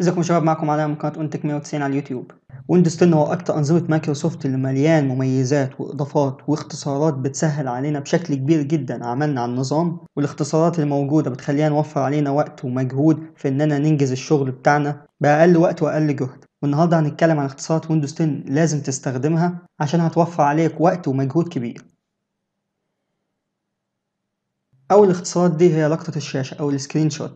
ازيكم يا شباب معكم علاء من قناه اونتك 190 على اليوتيوب ويندوز 10 هو اكتر انظمه مايكروسوفت اللي مليان مميزات واضافات واختصارات بتسهل علينا بشكل كبير جدا عملنا على النظام والاختصارات اللي موجوده بتخلينا نوفر علينا وقت ومجهود في اننا ننجز الشغل بتاعنا باقل وقت واقل جهد والنهارده هنتكلم عن اختصارات ويندوز 10 لازم تستخدمها عشان هتوفر عليك وقت ومجهود كبير اول اختصارات دي هي لقطه الشاشه او السكرين شوت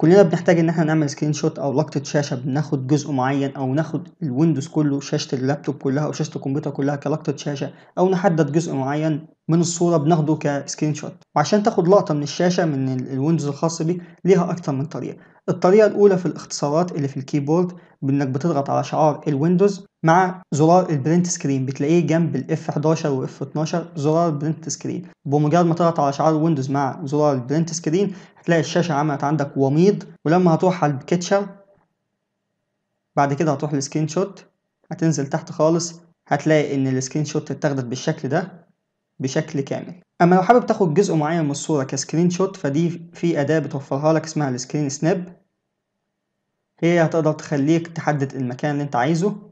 كلنا بنحتاج ان احنا نعمل سكرين شوت او لقطه شاشه بناخد جزء معين او ناخد الويندوز كله شاشه اللابتوب كلها او شاشه الكمبيوتر كلها كلقطه شاشه او نحدد جزء معين من الصوره بناخده كسكرين شوت وعشان تاخد لقطه من الشاشه من الويندوز الخاص بيك ليها اكتر من طريقه الطريقه الاولى في الاختصارات اللي في الكيبورد بانك بتضغط على شعار الويندوز مع زرار البرنت سكرين بتلاقيه جنب الاف 11 والاف 12 زرار برنت سكرين بمجرد ما تضغط على شعار ويندوز مع زرار البرنت سكرين هتلاقي الشاشه عملت عندك وميض ولما هتروح على الكتشر بعد كده هتروح للسكرين شوت هتنزل تحت خالص هتلاقي ان السكرين شوت اتاخدت بالشكل ده بشكل كامل اما لو حابب تاخد جزء معين من الصوره كسكرين شوت فدي في اداه بتوفرها لك اسمها السكرين سناب هي هتقدر تخليك تحدد المكان اللي انت عايزه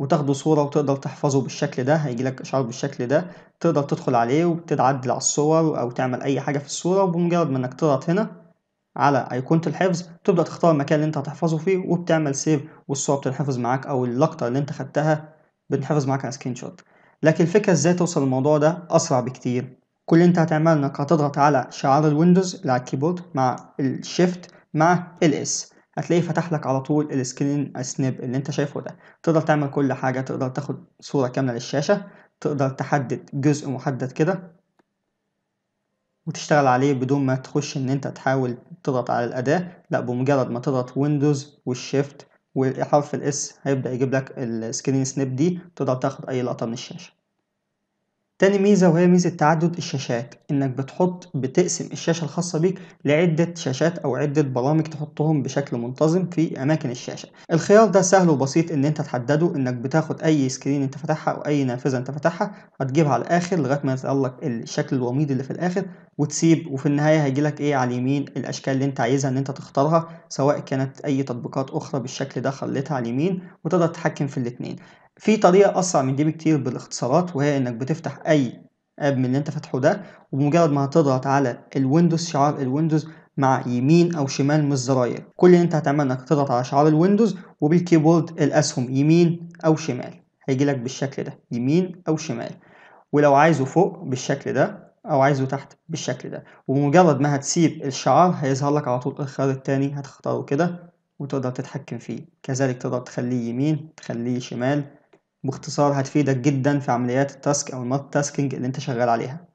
وتاخده صورة وتقدر تحفظه بالشكل ده هيجيلك إشعار بالشكل ده تقدر تدخل عليه وبتتعدل على الصور أو تعمل أي حاجة في الصورة وبمجرد ما إنك تضغط هنا على أيقونة الحفظ تبدأ تختار المكان اللي أنت هتحفظه فيه وبتعمل سيف والصورة بتنحفظ معاك أو اللقطة اللي أنت خدتها بتنحفظ معاك على سكرين شوت لكن الفكرة إزاي توصل للموضوع ده أسرع بكتير كل اللي أنت هتعمله إنك هتضغط على شعار الويندوز اللي على الكيبورد مع الشيفت مع الاس هتلاقيه فتح لك على طول السكرين سناب اللي انت شايفه ده تقدر تعمل كل حاجة تقدر تاخد صورة كاملة للشاشة تقدر تحدد جزء محدد كده وتشتغل عليه بدون ما تخش ان انت تحاول تضغط على الأداة لا بمجرد ما تضغط ويندوز والشيفت وحرف الاس هيبدأ يجيب لك السكرين سناب دي تقدر تاخد اي لقطة من الشاشة تاني ميزة وهي ميزة تعدد الشاشات إنك بتحط بتقسم الشاشة الخاصة بيك لعدة شاشات أو عدة برامج تحطهم بشكل منتظم في أماكن الشاشة الخيار ده سهل وبسيط إن أنت تحدده إنك بتاخد أي سكرين أنت فتحها أو أي نافذة أنت فتحها هتجيبها على الآخر لغاية ما يطلع لك الشكل الوميض اللي في الآخر وتسيب وفي النهاية هيجيلك إيه على اليمين الأشكال اللي أنت عايزها إن أنت تختارها سواء كانت أي تطبيقات أخرى بالشكل ده خليتها على اليمين وتقدر تتحكم في الاتنين في طريقة أسرع من دي بكتير بالاختصارات وهي إنك بتفتح أي اب من اللي أنت فاتحه ده ومجرد ما هتضغط على الويندوز شعار الويندوز مع يمين أو شمال من الزراير كل اللي أنت هتعمله إنك تضغط على شعار الويندوز وبالكيبورد الأسهم يمين أو شمال هيجي لك بالشكل ده يمين أو شمال ولو عايزه فوق بالشكل ده او عايزه تحت بالشكل ده ومجرد ما هتسيب الشعار هيظهر لك على طول الخيار التاني هتختاره كده وتقدر تتحكم فيه كذلك تقدر تخليه يمين تخليه شمال باختصار هتفيدك جدا في عمليات التاسك أو المالتي تاسكينج اللي أنت شغال عليها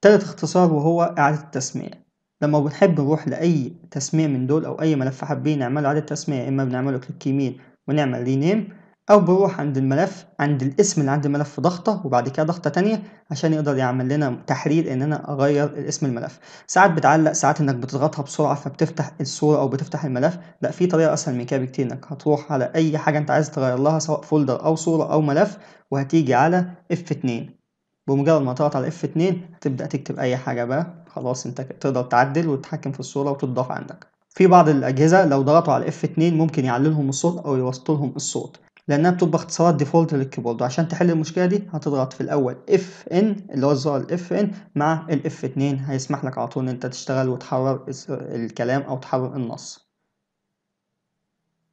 تالت اختصار وهو إعادة التسمية لما بنحب نروح لأي تسمية من دول أو أي ملف حابين نعمله إعادة تسمية إما بنعمله كليك يمين ونعمل رينيم او بروح عند الملف عند الاسم اللي عند الملف ضغطه وبعد كده ضغطه تانية عشان يقدر يعمل لنا تحرير ان انا اغير الاسم الملف ساعات بتعلق ساعات انك بتضغطها بسرعه فبتفتح الصوره او بتفتح الملف لا في طريقه اسهل من كده بكتير انك هتروح على اي حاجه انت عايز تغير لها سواء فولدر او صوره او ملف وهتيجي علي اف F2 بمجرد ما تضغط علي اف F2 هتبدا تكتب اي حاجه بقى خلاص انت تقدر تعدل وتتحكم في الصوره وتضاف عندك في بعض الأجهزة لو ضغطوا علي اف F2 ممكن يعللهم الصوت أو يوصلهم الصوت لانها بتبقى اختصارات ديفولت للكيبورد وعشان تحل المشكله دي هتضغط في الاول اف ان اللي هو الزرار الاف ان مع الاف 2 هيسمح لك على طول ان انت تشتغل وتحرر الكلام او تحرر النص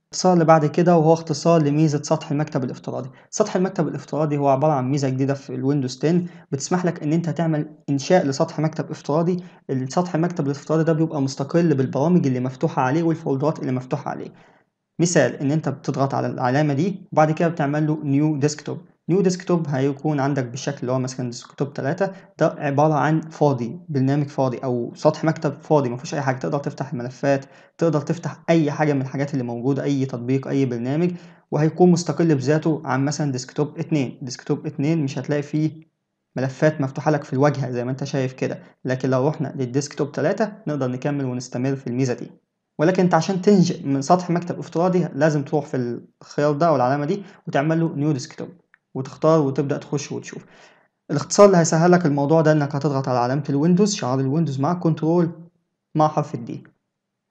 الاختصار اللي بعد كده وهو اختصار لميزة سطح المكتب الافتراضي سطح المكتب الافتراضي هو عبارة عن ميزة جديدة في الويندوز 10 بتسمح لك ان انت تعمل انشاء لسطح مكتب افتراضي سطح المكتب الافتراضي ده بيبقى مستقل بالبرامج اللي مفتوحة عليه والفولدرات اللي مفتوحة عليه مثال ان انت بتضغط على العلامه دي وبعد كده بتعمل له نيو ديسكتوب نيو ديسكتوب هيكون عندك بالشكل اللي هو مثلا ديسكتوب 3 ده عباره عن فاضي برنامج فاضي او سطح مكتب فاضي ما فيهوش اي حاجه تقدر تفتح ملفات تقدر تفتح اي حاجه من الحاجات اللي موجوده اي تطبيق اي برنامج وهيكون مستقل بذاته عن مثلا ديسكتوب 2 ديسكتوب 2 مش هتلاقي فيه ملفات مفتوحه لك في الواجهه زي ما انت شايف كده لكن لو رحنا للديسكتوب 3 نقدر نكمل ونستمر في الميزه دي ولكن انت عشان تنشئ من سطح مكتب افتراضي لازم تروح في الخيار ده او العلامه دي وتعمل له نيو ديسكتوب وتختار وتبدا تخش وتشوف الاختصار اللي هيسهلك الموضوع ده انك هتضغط على علامه الويندوز شعار الويندوز مع كنترول مع حرف الدي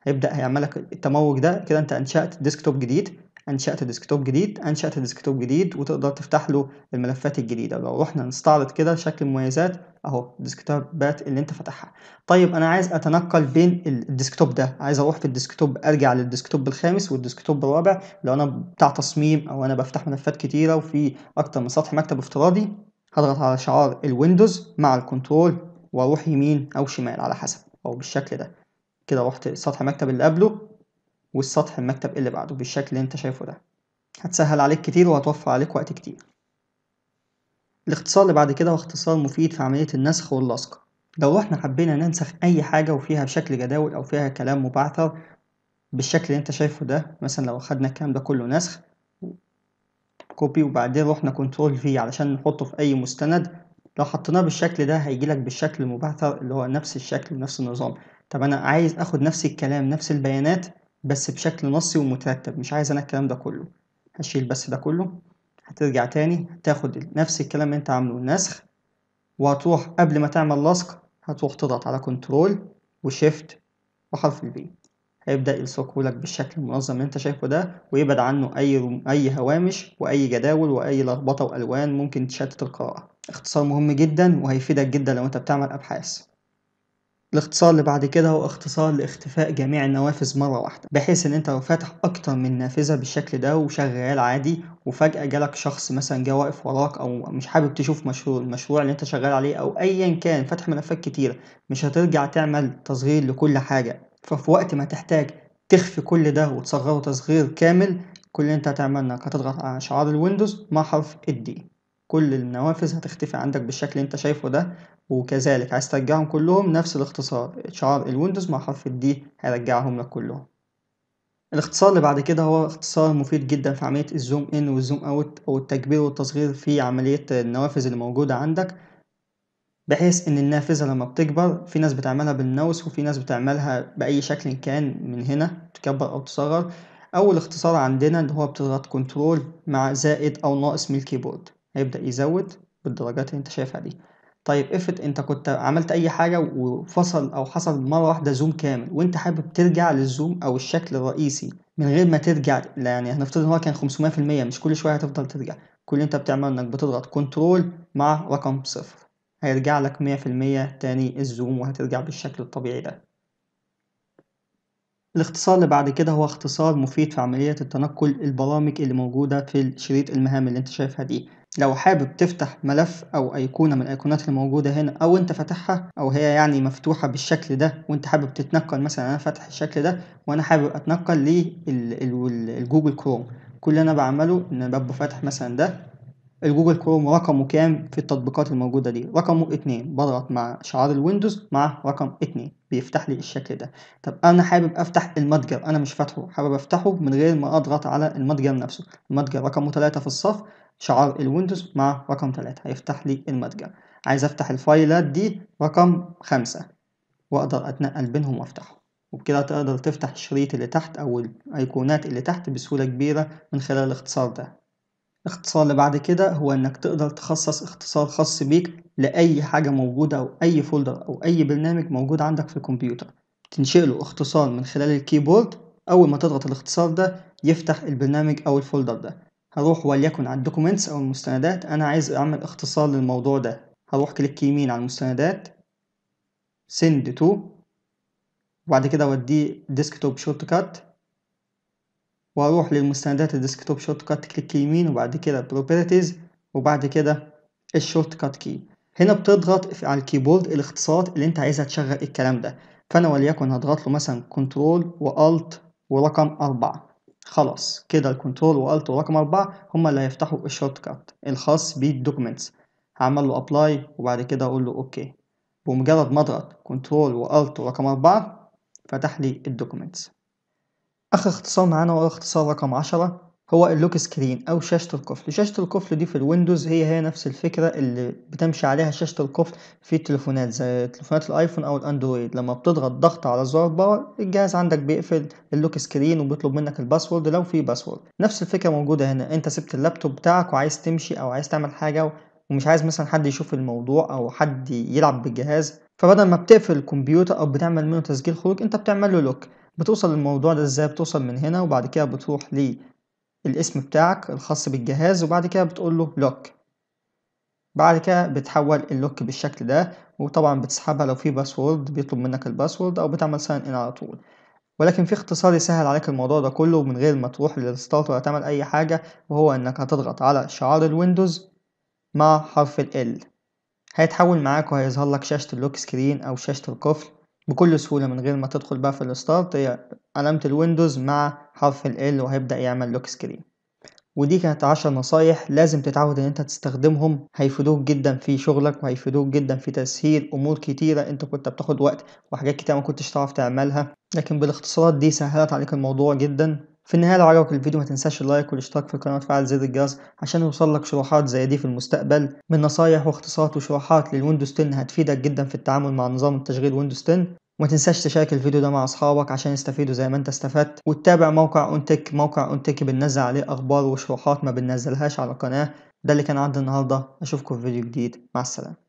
هيبدا هيعمل لك التموج ده كده انت انشات ديسكتوب جديد انشأت ديسكتوب جديد انشأت ديسكتوب جديد وتقدر تفتح له الملفات الجديدة لو رحنا نستعرض كده شكل المميزات اهو الديسكتوبات اللي انت فتحها طيب انا عايز اتنقل بين الديسكتوب ده عايز اروح في الديسكتوب ارجع للديسكتوب الخامس والديسكتوب الرابع لو انا بتاع تصميم او انا بفتح ملفات كتيرة وفي اكتر من سطح مكتب افتراضي هضغط على شعار الويندوز مع الكنترول واروح يمين او شمال على حسب او بالشكل ده كده رحت سطح مكتب اللي قبله والسطح المكتب اللي بعده بالشكل اللي انت شايفه ده هتسهل عليك كتير وهتوفر عليك وقت كتير الاختصار اللي بعد كده هو اختصار مفيد في عملية النسخ واللصق لو احنا حبينا ننسخ اي حاجة وفيها بشكل جداول او فيها كلام مبعثر بالشكل اللي انت شايفه ده مثلا لو اخدنا الكلام ده كله نسخ كوبي وبعدين رحنا كنترول في علشان نحطه في اي مستند لو حطيناه بالشكل ده هيجيلك بالشكل المبعثر اللي هو نفس الشكل ونفس النظام طب انا عايز اخد نفس الكلام نفس البيانات بس بشكل نصي ومترتب مش عايز انا الكلام ده كله هشيل بس ده كله هترجع تاني هتاخد نفس الكلام اللي انت عامله النسخ وهتروح قبل ما تعمل لصق هتروح تضغط على كنترول وشيفت وحرف البي هيبدأ يلصقهولك بالشكل المنظم اللي انت شايفه ده ويبعد عنه اي اي هوامش واي جداول واي لخبطه والوان ممكن تشتت القراءه اختصار مهم جدا وهيفيدك جدا لو انت بتعمل ابحاث الاختصار اللي بعد كده هو اختصار لاختفاء جميع النوافذ مرة واحدة بحيث ان انت لو فاتح اكتر من نافذة بالشكل ده وشغال عادي وفجأة جالك شخص مثلا جه واقف وراك او مش حابب تشوف مشروع المشروع اللي انت شغال عليه او ايا كان فاتح ملفات كتيرة مش هترجع تعمل تصغير لكل حاجة ففي وقت ما تحتاج تخفي كل ده وتصغره تصغير كامل كل اللي انت هتعمله انك هتضغط على شعار الويندوز مع حرف الدي كل النوافذ هتختفي عندك بالشكل اللي انت شايفه ده وكذلك عايز ترجعهم كلهم نفس الاختصار شعار الويندوز مع حرف الدي هيرجعهم لك كلهم الاختصار اللي بعد كده هو اختصار مفيد جدا في عملية الزوم ان والزوم اوت او التكبير والتصغير في عملية النوافذ اللي موجودة عندك بحيث ان النافذة لما بتكبر في ناس بتعملها بالماوس وفي ناس بتعملها بأي شكل كان من هنا تكبر او تصغر اول اختصار عندنا اللي هو بتضغط كنترول مع زائد او ناقص من الكيبورد هيبدأ يزود بالدرجات اللي انت شايفها دي طيب افرض انت كنت عملت اي حاجة وفصل او حصل مرة واحدة زوم كامل وانت حابب ترجع للزوم او الشكل الرئيسي من غير ما ترجع يعني هنفترض ان هو كان 500% مش كل شوية هتفضل ترجع كل اللي انت بتعمله انك بتضغط كنترول مع رقم صفر هيرجع لك 100% تاني الزوم وهترجع بالشكل الطبيعي ده الاختصار اللي بعد كده هو اختصار مفيد في عملية التنقل البرامج اللي موجودة في شريط المهام اللي انت شايفها دي لو حابب تفتح ملف او ايقونة من الايقونات الموجودة هنا او انت فاتحها او هي يعني مفتوحة بالشكل ده وانت حابب تتنقل مثلا انا فاتح الشكل ده وانا حابب اتنقل للجوجل كروم كل اللي انا بعمله ان انا ببقى فاتح مثلا ده الجوجل كروم رقمه كام في التطبيقات الموجودة دي رقمه اتنين بضغط مع شعار الويندوز مع رقم اتنين بيفتح لي الشكل ده طب انا حابب افتح المتجر انا مش فاتحه حابب افتحه من غير ما اضغط على المتجر نفسه المتجر رقمه تلاتة في الصف شعار الويندوز مع رقم تلاتة هيفتح لي المتجر عايز افتح الفايلات دي رقم خمسة واقدر اتنقل بينهم وافتحه وبكده تقدر تفتح الشريط اللي تحت او الايقونات اللي تحت بسهولة كبيرة من خلال الاختصار ده الاختصار اللي بعد كده هو إنك تقدر تخصص اختصار خاص بيك لأي حاجة موجودة أو أي فولدر أو أي برنامج موجود عندك في الكمبيوتر تنشئ له اختصار من خلال الكيبورد أول ما تضغط الاختصار ده يفتح البرنامج أو الفولدر ده هروح وليكن على الدوكيومنتس أو المستندات أنا عايز أعمل اختصار للموضوع ده هروح كليك يمين على المستندات send to وبعد كده أوديه شورت كات واروح للمستندات الديسكتوب شورت كات كليك يمين وبعد كده بروبرتيز وبعد كده الشورت كات كي هنا بتضغط على الكيبورد الاختصارات اللي انت عايزها تشغل الكلام ده فانا وليكن هضغط له مثلا كنترول والت ورقم أربعة خلاص كده الكنترول والت ورقم أربعة هما اللي هيفتحوا الشورت كات الخاص بالدوكيمنتس هعمل له ابلاي وبعد كده اقول له اوكي بمجرد ما اضغط كنترول والت ورقم أربعة فتح لي الدوكيمنتس آخر اختصار معانا هو اختصار رقم عشرة هو اللوك سكرين أو شاشة القفل، شاشة القفل دي في الويندوز هي هي نفس الفكرة اللي بتمشي عليها شاشة القفل في التليفونات زي تليفونات الأيفون أو الأندرويد، لما بتضغط ضغط على زرار باور الجهاز عندك بيقفل اللوك سكرين وبيطلب منك الباسورد لو في باسورد، نفس الفكرة موجودة هنا، أنت سبت اللابتوب بتاعك وعايز تمشي أو عايز تعمل حاجة ومش عايز مثلا حد يشوف الموضوع أو حد يلعب بالجهاز، فبدل ما بتقفل الكمبيوتر أو بتعمل منه تسجيل خروج أنت بتعمل له لوك. بتوصل للموضوع ده ازاي بتوصل من هنا وبعد كده بتروح للاسم بتاعك الخاص بالجهاز وبعد كده بتقول له لوك بعد كده بتحول اللوك بالشكل ده وطبعا بتسحبها لو في باسورد بيطلب منك الباسورد او بتعمل ساين ان على طول ولكن في اختصار يسهل عليك الموضوع ده كله من غير ما تروح للستارت ولا تعمل اي حاجه وهو انك هتضغط على شعار الويندوز مع حرف ال هيتحول معاك وهيظهر لك شاشه اللوك سكرين او شاشه القفل بكل سهولة من غير ما تدخل بقى في الستارت هي علامة الويندوز مع حرف ال وهيبدأ يعمل لوك سكرين ودي كانت عشر نصايح لازم تتعود ان انت تستخدمهم هيفيدوك جدا في شغلك وهيفيدوك جدا في تسهيل امور كتيرة انت كنت بتاخد وقت وحاجات كتيرة ما كنتش تعرف تعملها لكن بالاختصارات دي سهلت عليك الموضوع جدا في النهاية لو عجبك الفيديو ما تنساش اللايك والاشتراك في القناة وتفعل زر الجرس عشان يوصلك شروحات زي دي في المستقبل من نصايح واختصارات وشروحات للويندوز 10 هتفيدك جدا في التعامل مع نظام التشغيل ويندوز 10 وما تنساش تشارك الفيديو ده مع اصحابك عشان يستفيدوا زي ما انت استفدت وتتابع موقع اونتك موقع اونتك بننزل عليه اخبار وشروحات ما بننزلهاش على القناة ده اللي كان عندي النهاردة اشوفكم في فيديو جديد مع السلامة